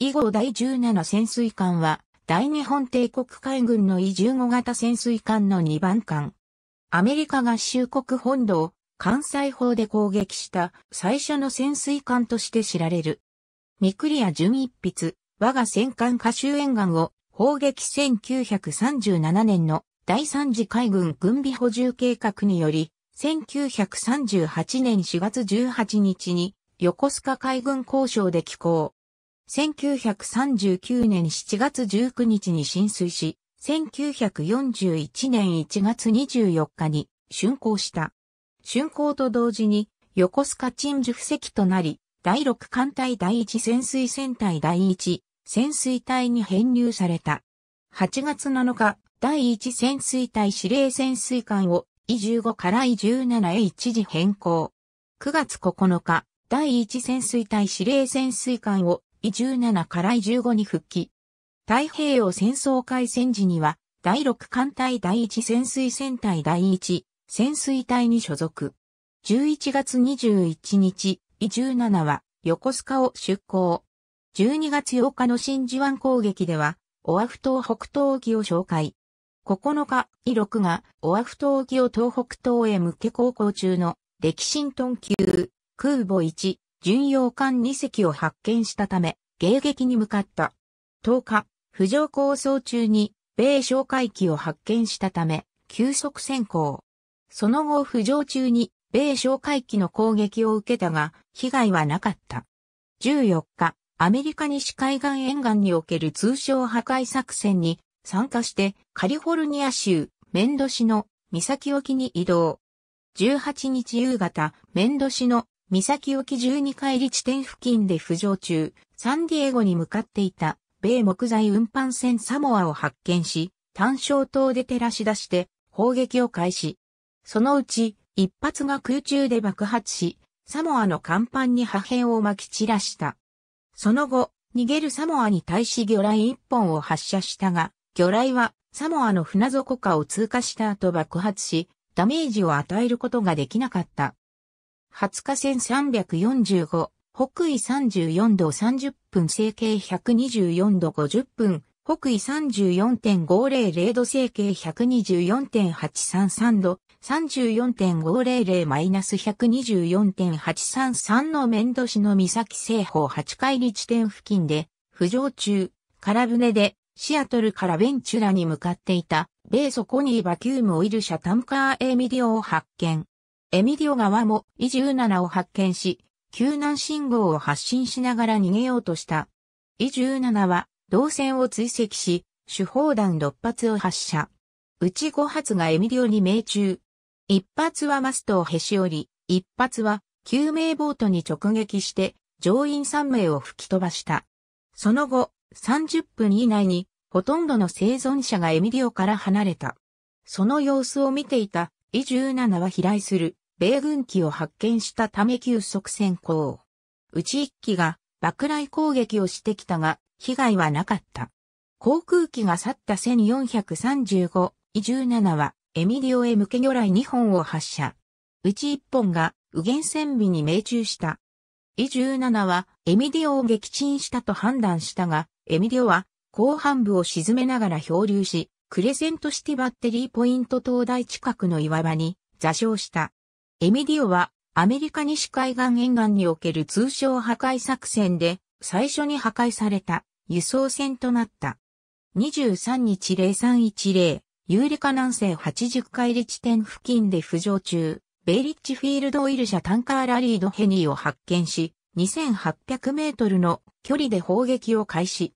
以後第17潜水艦は、大日本帝国海軍の移15型潜水艦の2番艦。アメリカ合衆国本土を関西砲で攻撃した最初の潜水艦として知られる。ミクリア純一筆、我が戦艦下州沿岸を砲撃1937年の第3次海軍軍備補充計画により、1938年4月18日に横須賀海軍交渉で寄港。1939年7月19日に浸水し、1941年1月24日に竣工した。竣工と同時に横須賀鎮守布石となり、第6艦隊第1潜水船隊第1潜水隊に編入された。8月7日、第1潜水隊司令潜水艦を E15 から E17 へ一時変更。9月9日、第1潜水隊司令潜水艦を17から15に復帰。太平洋戦争開戦時には、第6艦隊第1潜水戦隊第1潜水隊に所属。11月21日、17は横須賀を出港。12月8日の真珠湾攻撃では、オアフ島北東沖を紹介。9日、イ6がオアフ島沖を東北東へ向け航行中の歴新トン級空母1巡洋艦2隻を発見したため、迎撃に向かった。10日、浮上構想中に、米哨戒機を発見したため、急速先行。その後浮上中に、米哨戒機の攻撃を受けたが、被害はなかった。14日、アメリカ西海岸沿岸における通商破壊作戦に参加してカリフォルニア州メンド市の岬沖に移動。18日夕方、メンド市の岬沖12海里地点付近で浮上中、サンディエゴに向かっていた、米木材運搬船サモアを発見し、単焦灯で照らし出して、砲撃を開始。そのうち、一発が空中で爆発し、サモアの甲板に破片を撒き散らした。その後、逃げるサモアに対し魚雷一本を発射したが、魚雷はサモアの船底下を通過した後爆発し、ダメージを与えることができなかった。20日線345、北緯34度30分、整形124度50分、北緯34.500度整形124.833度、34.500-124.833の面土市の岬西方8海里地点付近で、浮上中、空船で、シアトルからベンチュラに向かっていた、米ソコニーバキュームオイル車タンカーエミディオを発見。エミディオ側もイ17を発見し、救難信号を発信しながら逃げようとした。イ17は、動線を追跡し、手砲弾6発を発射。うち5発がエミディオに命中。1発はマストをへし折り、1発は救命ボートに直撃して乗員3名を吹き飛ばした。その後、30分以内にほとんどの生存者がエミディオから離れた。その様子を見ていたイ17は飛来する米軍機を発見したため急速先行。うち1機が爆雷攻撃をしてきたが、被害はなかった。航空機が去った1435、17は、エミリオへ向け魚雷2本を発射。うち1本が、右舷船尾に命中した。イ17は、エミリオを撃沈したと判断したが、エミリオは、後半部を沈めながら漂流し、クレセントシティバッテリーポイント灯台近くの岩場に座礁した。エミディオはアメリカ西海岸沿岸における通称破壊作戦で最初に破壊された輸送船となった。23日0310、ユーリカ南西80海里地点付近で浮上中、ベイリッチフィールドオイル社タンカーラリードヘニーを発見し、2800メートルの距離で砲撃を開始。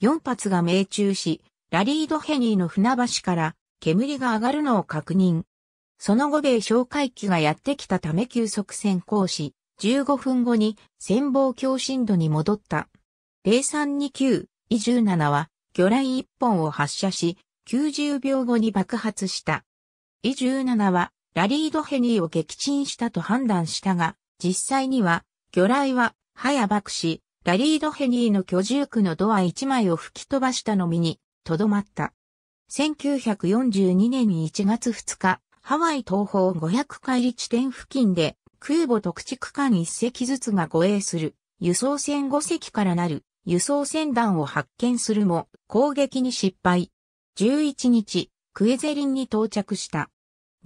4発が命中し、ラリードヘニーの船橋から煙が上がるのを確認。その後米哨戒機がやってきたため急速潜行し、15分後に潜望強振度に戻った。0329イ17は魚雷1本を発射し、90秒後に爆発した。イ17はラリードヘニーを撃沈したと判断したが、実際には魚雷は早爆し、ラリードヘニーの居住区のドア1枚を吹き飛ばしたのみに、とどまった。1942年1月2日、ハワイ東方500海里地点付近で空母特地区間1隻ずつが護衛する輸送船5隻からなる輸送船団を発見するも攻撃に失敗。11日、クエゼリンに到着した。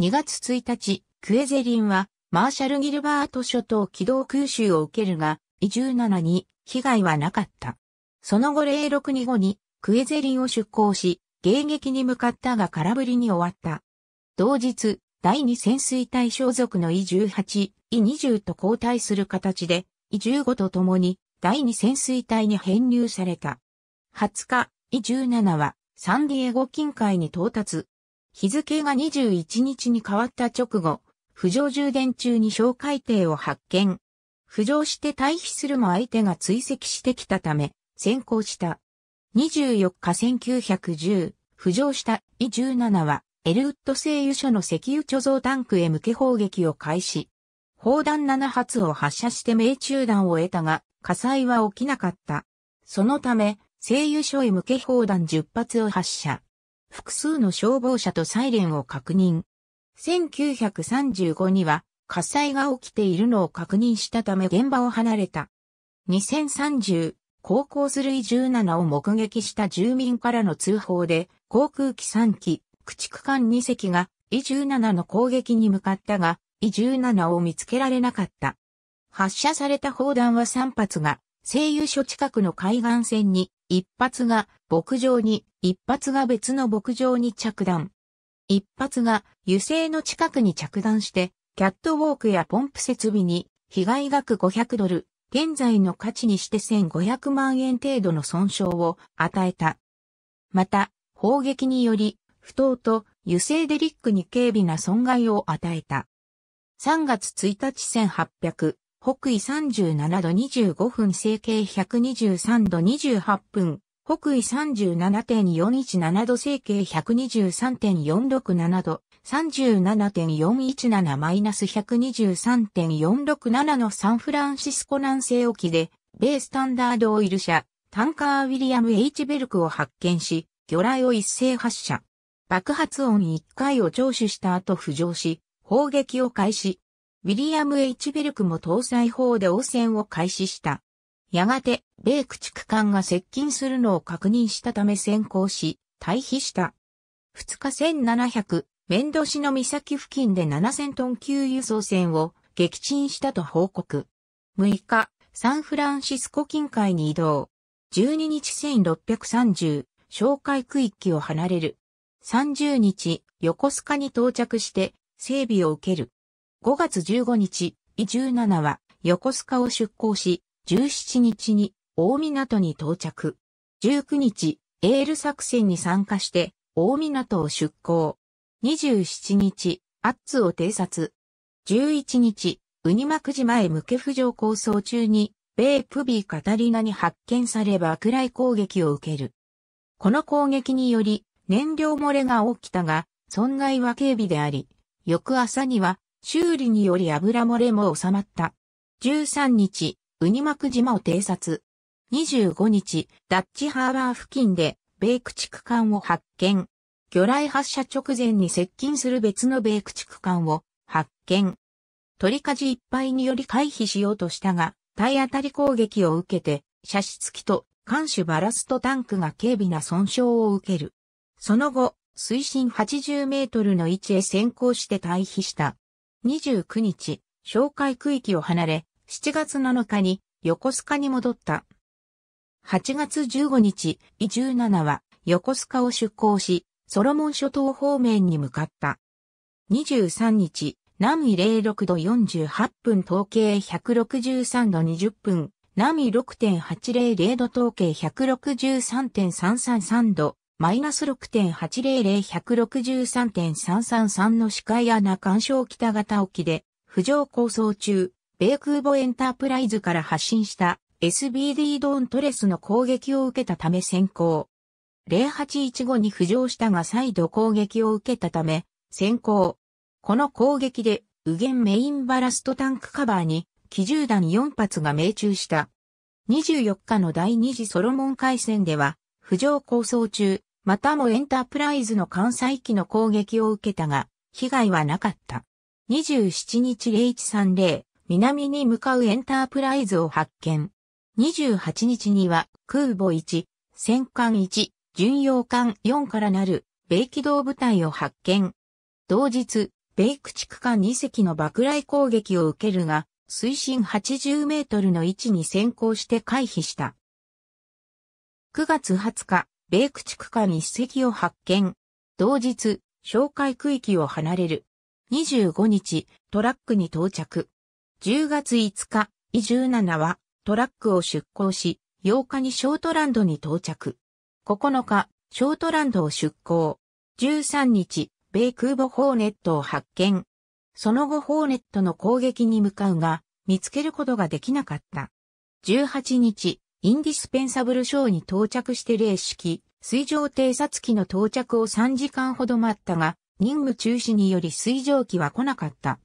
2月1日、クエゼリンはマーシャル・ギルバート諸島機動空襲を受けるが、17に被害はなかった。その後0625にクエゼリンを出港し、迎撃に向かったが空振りに終わった。同日、第2潜水隊所属のイ18、イ20と交代する形で、イ15と共に第2潜水隊に編入された。20日、イ17はサンディエゴ近海に到達。日付が21日に変わった直後、浮上充電中に小海底を発見。浮上して退避するも相手が追跡してきたため、先行した。24日1910、浮上した e 17はエルウッド製油所の石油貯蔵タンクへ向け砲撃を開始。砲弾7発を発射して命中弾を得たが、火災は起きなかった。そのため、製油所へ向け砲弾10発を発射。複数の消防車とサイレンを確認。1935には火災が起きているのを確認したため現場を離れた。2030、航行する17を目撃した住民からの通報で、航空機3機、駆逐艦2隻が、E17 の攻撃に向かったが、E17 を見つけられなかった。発射された砲弾は3発が、西遊所近くの海岸線に、1発が牧場に、1発が別の牧場に着弾。1発が油性の近くに着弾して、キャットウォークやポンプ設備に、被害額500ドル、現在の価値にして1500万円程度の損傷を与えた。また、砲撃により不当と油性デリックに軽微な損害を与えた。3月1日1800、北緯37度25分整形123度28分、北緯37.417度整形123.467度、37.417マイナス123.467のサンフランシスコ南西沖で、米スタンダードオイル社、タンカー・ウィリアム・ H・ ベルクを発見し、魚雷を一斉発射。爆発音1回を聴取した後浮上し、砲撃を開始。ウィリアム・ H・ ベルクも搭載砲で汚染を開始した。やがて、米駆逐艦が接近するのを確認したため先行し、退避した。2日1700、メンドシの岬付近で7000トン級輸送船を撃沈したと報告。6日、サンフランシスコ近海に移動。12日1630、哨戒区域を離れる。30日、横須賀に到着して、整備を受ける。5月15日、イ17は、横須賀を出港し、17日に、大港に到着。19日、エール作戦に参加して、大港を出港。27日、アッツを偵察。11日、ウニマクマへ向け浮上構想中に、米プビーカタリナに発見され爆雷攻撃を受ける。この攻撃により、燃料漏れが起きたが、損害は軽微であり、翌朝には修理により油漏れも収まった。13日、ウニマク島を偵察。25日、ダッチハーバー付近で、米駆逐艦を発見。魚雷発射直前に接近する別の米駆逐艦を発見。鳥じいっぱいにより回避しようとしたが、体当たり攻撃を受けて、射出機と艦首バラストタンクが軽微な損傷を受ける。その後、水深80メートルの位置へ先行して退避した。29日、哨戒区域を離れ、7月7日に横須賀に戻った。8月15日、イ17は横須賀を出港し、ソロモン諸島方面に向かった。23日、南緯06度48分統計163度20分、南緯6.800度統計163.333度、マイナス6.800163.333の視界穴干渉北型沖で、浮上構想中、米空母エンタープライズから発進した SBD ドーントレスの攻撃を受けたため先行。0815に浮上したが再度攻撃を受けたため、先行。この攻撃で、右舷メインバラストタンクカバーに、機銃弾4発が命中した。24日の第二次ソロモン海戦では、浮上構想中、またもエンタープライズの関西機の攻撃を受けたが、被害はなかった。27日0130、南に向かうエンタープライズを発見。28日には空母1、戦艦1、巡洋艦4からなる米機動部隊を発見。同日、米駆逐艦2隻の爆雷攻撃を受けるが、水深80メートルの位置に先行して回避した。9月20日、米駆逐艦一隻を発見。同日、哨戒区域を離れる。25日、トラックに到着。10月5日、イ17はトラックを出港し、8日にショートランドに到着。9日、ショートランドを出港。13日、米空母ホーネットを発見。その後ホーネットの攻撃に向かうが、見つけることができなかった。18日、インディスペンサブルーに到着して零式、水上偵察機の到着を3時間ほど待ったが、任務中止により水上機は来なかった。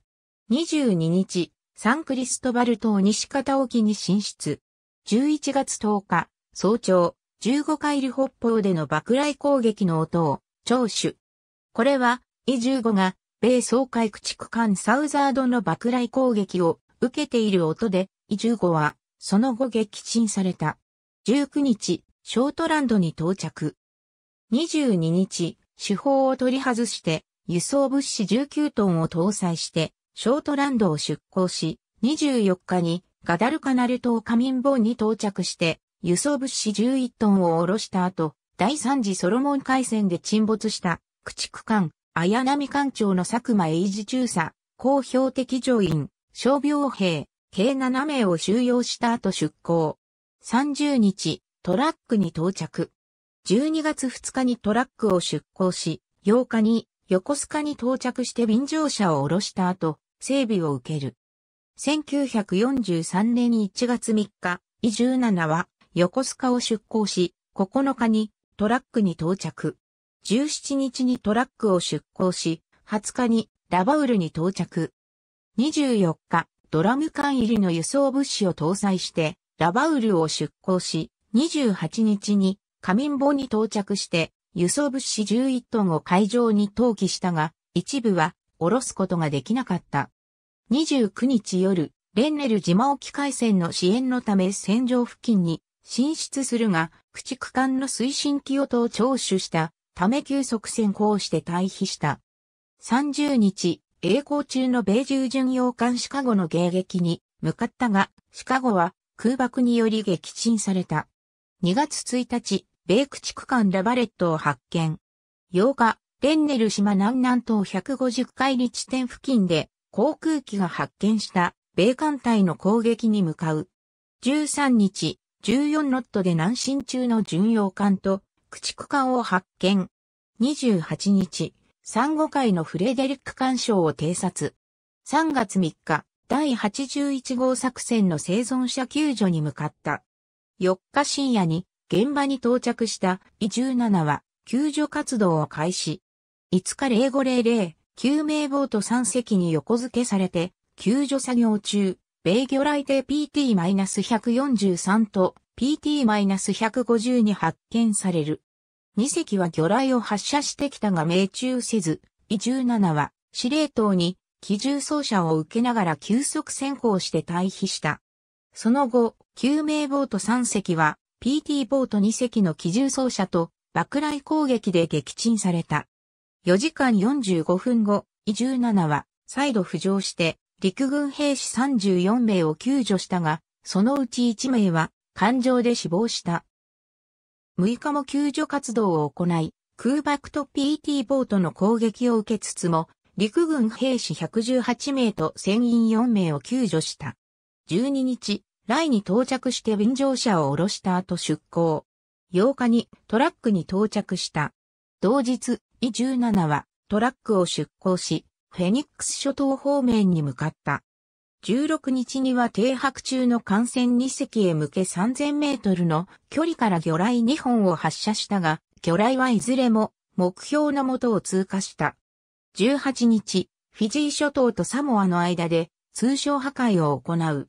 22日、サンクリストバル島西方沖に進出。11月10日、早朝、15回里北方での爆雷攻撃の音を聴取。これは、E15 が、米総海駆逐艦サウザードの爆雷攻撃を受けている音で、E15 は、その後撃沈された。19日、ショートランドに到着。22日、手法を取り外して、輸送物資19トンを搭載して、ショートランドを出港し、24日にガダルカナル島カミンボンに到着して、輸送物資11トンを下ろした後、第3次ソロモン海戦で沈没した駆逐艦、綾波艦長の佐久間英治中佐、公表的乗員、傷病兵、計7名を収容した後出港。30日、トラックに到着。12月2日にトラックを出港し、8日に横須賀に到着して便乗車を降ろした後、整備を受ける。1943年1月3日、イ17は横須賀を出港し、9日にトラックに到着。17日にトラックを出港し、20日にラバウルに到着。24日、ドラム缶入りの輸送物資を搭載して、ラバウルを出港し、28日にカミンボに到着して、輸送物資11トンを海上に投棄したが、一部は降ろすことができなかった。29日夜、レンネル島沖海戦の支援のため戦場付近に進出するが、駆逐艦の推進機音を聴取したため急速先行して退避した。30日、栄光中の米従巡洋艦シカゴの迎撃に向かったが、シカゴは空爆により撃沈された。2月1日、米駆逐艦ラバレットを発見。8日、レンネル島南南東150海里地点付近で航空機が発見した米艦隊の攻撃に向かう。13日、14ノットで南進中の巡洋艦と駆逐艦を発見。28日、産後会のフレデリック干渉を偵察。3月3日、第81号作戦の生存者救助に向かった。4日深夜に現場に到着した e 17は救助活動を開始。5日0500、救命ボート3隻に横付けされて、救助作業中、米魚雷艇 PT-143 と PT-150 に発見される。2隻は魚雷を発射してきたが命中せず、E17 は司令塔に機銃装射を受けながら急速先行して退避した。その後、救命ボート3隻は PT ボート2隻の機銃装射と爆雷攻撃で撃沈された。4時間45分後、E17 は再度浮上して陸軍兵士34名を救助したが、そのうち1名は艦上で死亡した。6日も救助活動を行い、空爆と PT ボートの攻撃を受けつつも、陸軍兵士118名と船員4名を救助した。12日、雷に到着して便乗車を降ろした後出港。8日にトラックに到着した。同日、イ17はトラックを出港し、フェニックス諸島方面に向かった。16日には停泊中の艦船2隻へ向け3000メートルの距離から魚雷2本を発射したが、魚雷はいずれも目標のもとを通過した。18日、フィジー諸島とサモアの間で通商破壊を行う。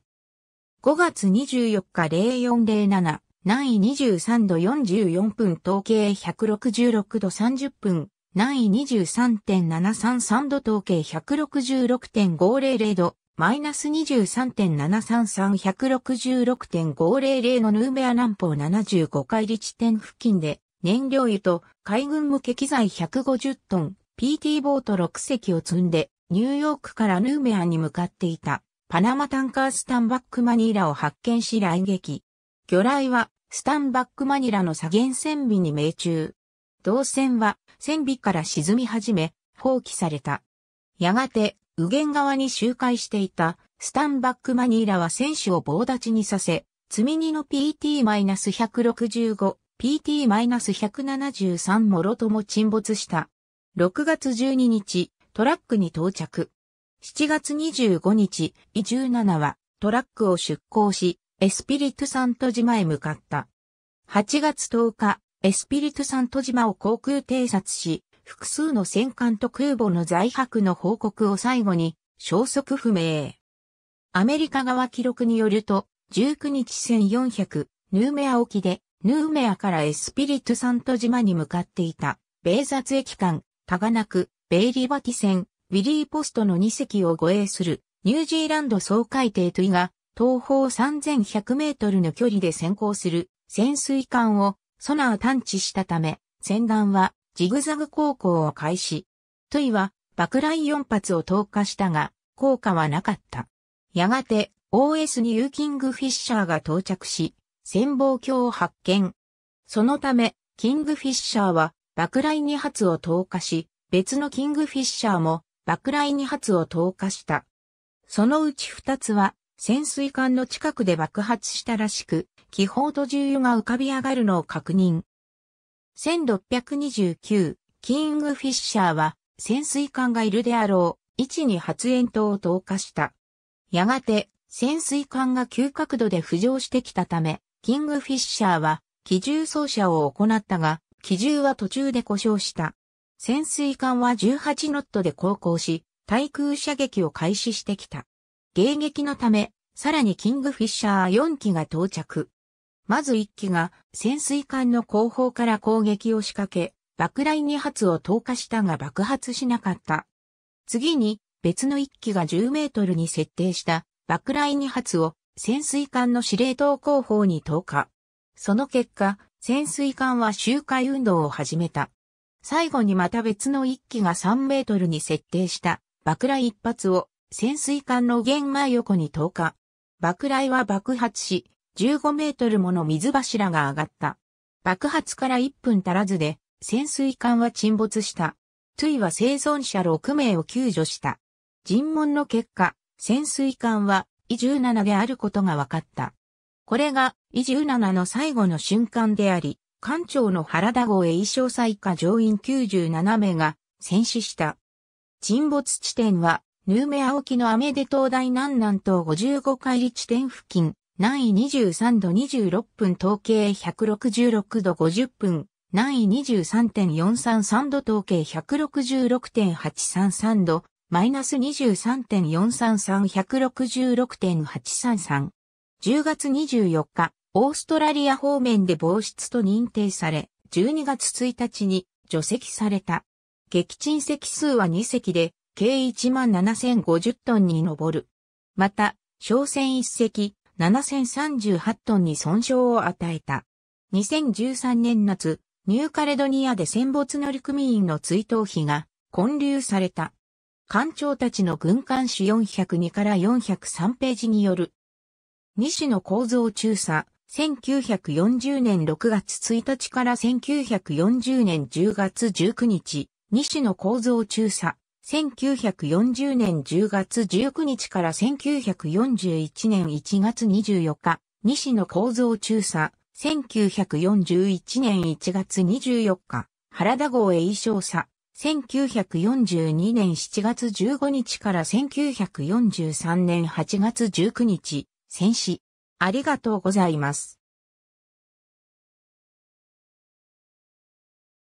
5月24日0407、南緯23度44分統計166度30分、南緯23.733度統計166.500度、マイナス23.733166.500のヌーメア南方75海里地点付近で燃料油と海軍向け機材150トン PT ボート6隻を積んでニューヨークからヌーメアに向かっていたパナマタンカースタンバックマニーラを発見し来撃。魚雷はスタンバックマニラの左舷船尾に命中。銅線は船尾から沈み始め放棄された。やがて右舷側に周回していたスタンバックマニーラは選手を棒立ちにさせ、積み荷の PT-165、PT-173 もろとも沈没した。6月12日、トラックに到着。7月25日、E17 はトラックを出港し、エスピリトサント島へ向かった。8月10日、エスピリトサント島を航空偵察し、複数の戦艦と空母の在泊の報告を最後に、消息不明。アメリカ側記録によると、19日1400、ヌーメア沖で、ヌーメアからエスピリトサント島に向かっていた、米雑駅間、タガナク、ベイリバティ船、ウィリーポストの2隻を護衛する、ニュージーランド総海艇トイが、東方3100メートルの距離で先行する潜水艦をソナー探知したため、船団はジグザグ航行を開始。トイは爆雷4発を投下したが、効果はなかった。やがて OS にユーキングフィッシャーが到着し、潜望鏡を発見。そのため、キングフィッシャーは爆雷2発を投下し、別のキングフィッシャーも爆雷2発を投下した。そのうち2つは潜水艦の近くで爆発したらしく、気泡と重油が浮かび上がるのを確認。1629、キングフィッシャーは潜水艦がいるであろう位置に発煙筒を投下した。やがて潜水艦が急角度で浮上してきたため、キングフィッシャーは機銃掃射を行ったが、機銃は途中で故障した。潜水艦は18ノットで航行し、対空射撃を開始してきた。迎撃のため、さらにキングフィッシャー4機が到着。まず1機が潜水艦の後方から攻撃を仕掛け、爆雷2発を投下したが爆発しなかった。次に別の1機が10メートルに設定した爆雷2発を潜水艦の司令塔後方に投下。その結果、潜水艦は周回運動を始めた。最後にまた別の1機が3メートルに設定した爆雷1発を潜水艦の玄前横に投下。爆雷は爆発し、15メートルもの水柱が上がった。爆発から1分足らずで潜水艦は沈没した。トゥイは生存者6名を救助した。尋問の結果、潜水艦は E17 であることが分かった。これが E17 の最後の瞬間であり、艦長の原田号へ衣装祭下乗員97名が戦死した。沈没地点は、ヌーメア沖のアメデ島大南南東55海里地点付近、南緯23度26分統計166度50分、南緯23.433度統計166.833度、マイナス23.433166.833。10月24日、オーストラリア方面で防湿と認定され、12月1日に除籍された。撃沈隻数は2隻で、計1 7050トンに上る。また、商船1隻、7038トンに損傷を与えた。2013年夏、ニューカレドニアで戦没乗組員の追悼碑が混流された。艦長たちの軍艦史402から403ページによる。西野構造中佐、1940年6月1日から1940年10月19日、西野構造中佐、1940年10月19日から1941年1月24日、西野構造中佐、1941年1月24日、原田号へ衣装佐、1942年7月15日から1943年8月19日、戦死。ありがとうございます。